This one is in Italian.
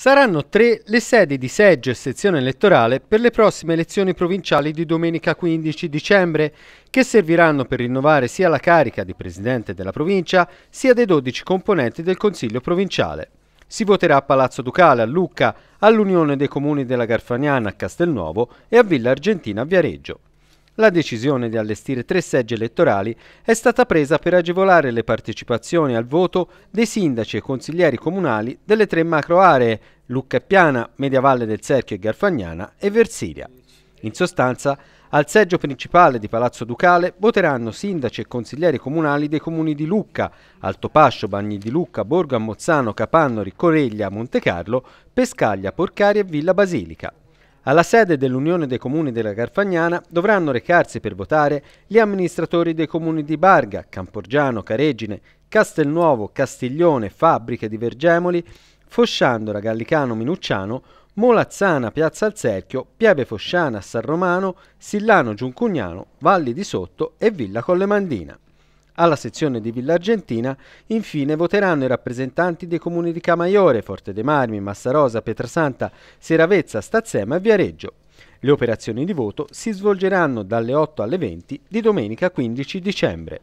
Saranno tre le sedi di seggio e sezione elettorale per le prossime elezioni provinciali di domenica 15 dicembre, che serviranno per rinnovare sia la carica di presidente della provincia, sia dei 12 componenti del Consiglio provinciale. Si voterà a Palazzo Ducale, a Lucca, all'Unione dei Comuni della Garfagnana a Castelnuovo e a Villa Argentina a Viareggio. La decisione di allestire tre seggi elettorali è stata presa per agevolare le partecipazioni al voto dei sindaci e consiglieri comunali delle tre macro aree Lucca e Piana, Mediavalle del Cerchio e Garfagnana e Versilia. In sostanza, al seggio principale di Palazzo Ducale voteranno sindaci e consiglieri comunali dei comuni di Lucca, Altopascio, Bagni di Lucca, Borgo Ammozzano, Capannori, Coreglia, Montecarlo, Pescaglia, Porcari e Villa Basilica. Alla sede dell'Unione dei Comuni della Garfagnana dovranno recarsi per votare gli amministratori dei comuni di Barga, Camporgiano, Caregine, Castelnuovo, Castiglione, Fabbriche di Vergemoli, Fosciandola, Gallicano, Minucciano, Molazzana, Piazza Alzerchio, Pieve Fosciana, San Romano, Sillano, Giuncugnano, Valli di Sotto e Villa Collemandina. Alla sezione di Villa Argentina, infine, voteranno i rappresentanti dei comuni di Camaiore, Forte dei Marmi, Massarosa, Pietrasanta, Seravezza, Stazzema e Viareggio. Le operazioni di voto si svolgeranno dalle 8 alle 20 di domenica 15 dicembre.